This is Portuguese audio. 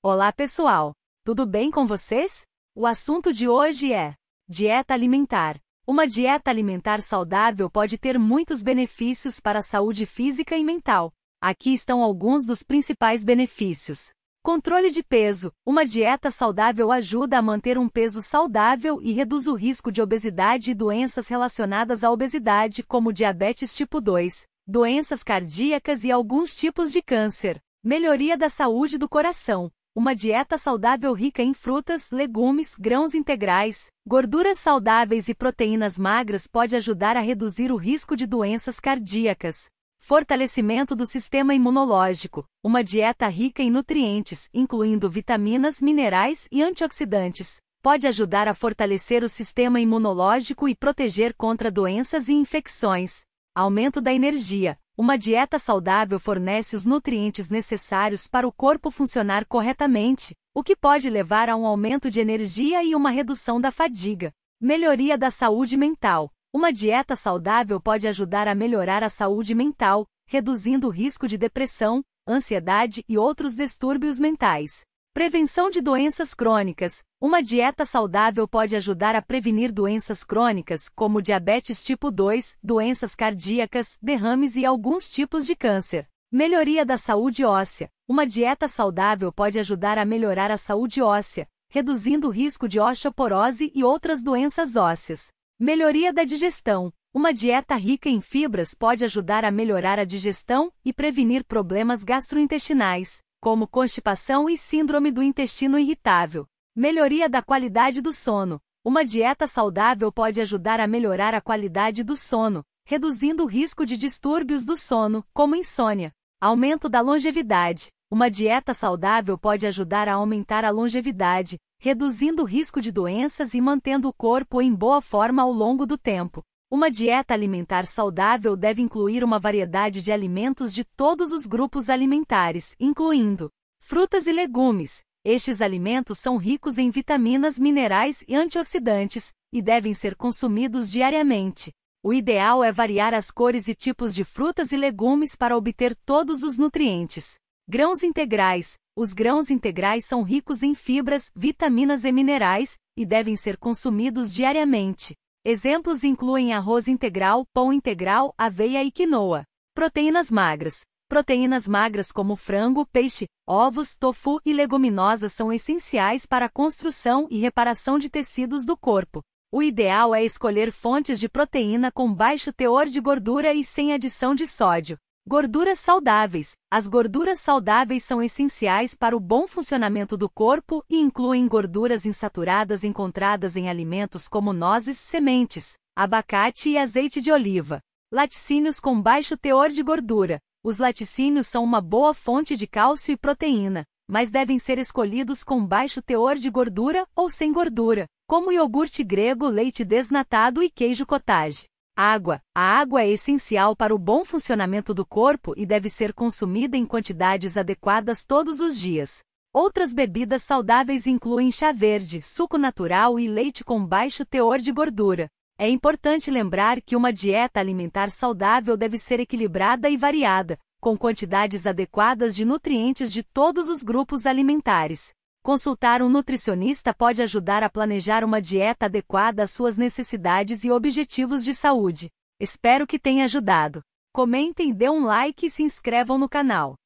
Olá pessoal, tudo bem com vocês? O assunto de hoje é dieta alimentar. Uma dieta alimentar saudável pode ter muitos benefícios para a saúde física e mental. Aqui estão alguns dos principais benefícios. Controle de peso. Uma dieta saudável ajuda a manter um peso saudável e reduz o risco de obesidade e doenças relacionadas à obesidade, como diabetes tipo 2, doenças cardíacas e alguns tipos de câncer. Melhoria da saúde do coração uma dieta saudável rica em frutas, legumes, grãos integrais, gorduras saudáveis e proteínas magras pode ajudar a reduzir o risco de doenças cardíacas. Fortalecimento do sistema imunológico. Uma dieta rica em nutrientes, incluindo vitaminas, minerais e antioxidantes, pode ajudar a fortalecer o sistema imunológico e proteger contra doenças e infecções. Aumento da energia. Uma dieta saudável fornece os nutrientes necessários para o corpo funcionar corretamente, o que pode levar a um aumento de energia e uma redução da fadiga. Melhoria da saúde mental. Uma dieta saudável pode ajudar a melhorar a saúde mental, reduzindo o risco de depressão, ansiedade e outros distúrbios mentais. Prevenção de doenças crônicas. Uma dieta saudável pode ajudar a prevenir doenças crônicas, como diabetes tipo 2, doenças cardíacas, derrames e alguns tipos de câncer. Melhoria da saúde óssea. Uma dieta saudável pode ajudar a melhorar a saúde óssea, reduzindo o risco de osteoporose e outras doenças ósseas. Melhoria da digestão. Uma dieta rica em fibras pode ajudar a melhorar a digestão e prevenir problemas gastrointestinais como constipação e síndrome do intestino irritável. Melhoria da qualidade do sono. Uma dieta saudável pode ajudar a melhorar a qualidade do sono, reduzindo o risco de distúrbios do sono, como insônia. Aumento da longevidade. Uma dieta saudável pode ajudar a aumentar a longevidade, reduzindo o risco de doenças e mantendo o corpo em boa forma ao longo do tempo. Uma dieta alimentar saudável deve incluir uma variedade de alimentos de todos os grupos alimentares, incluindo frutas e legumes. Estes alimentos são ricos em vitaminas, minerais e antioxidantes e devem ser consumidos diariamente. O ideal é variar as cores e tipos de frutas e legumes para obter todos os nutrientes. Grãos integrais. Os grãos integrais são ricos em fibras, vitaminas e minerais e devem ser consumidos diariamente. Exemplos incluem arroz integral, pão integral, aveia e quinoa. Proteínas magras. Proteínas magras como frango, peixe, ovos, tofu e leguminosas são essenciais para a construção e reparação de tecidos do corpo. O ideal é escolher fontes de proteína com baixo teor de gordura e sem adição de sódio. Gorduras saudáveis. As gorduras saudáveis são essenciais para o bom funcionamento do corpo e incluem gorduras insaturadas encontradas em alimentos como nozes, sementes, abacate e azeite de oliva. Laticínios com baixo teor de gordura. Os laticínios são uma boa fonte de cálcio e proteína, mas devem ser escolhidos com baixo teor de gordura ou sem gordura, como iogurte grego, leite desnatado e queijo cottage. Água. A água é essencial para o bom funcionamento do corpo e deve ser consumida em quantidades adequadas todos os dias. Outras bebidas saudáveis incluem chá verde, suco natural e leite com baixo teor de gordura. É importante lembrar que uma dieta alimentar saudável deve ser equilibrada e variada, com quantidades adequadas de nutrientes de todos os grupos alimentares. Consultar um nutricionista pode ajudar a planejar uma dieta adequada às suas necessidades e objetivos de saúde. Espero que tenha ajudado. Comentem, dê um like e se inscrevam no canal.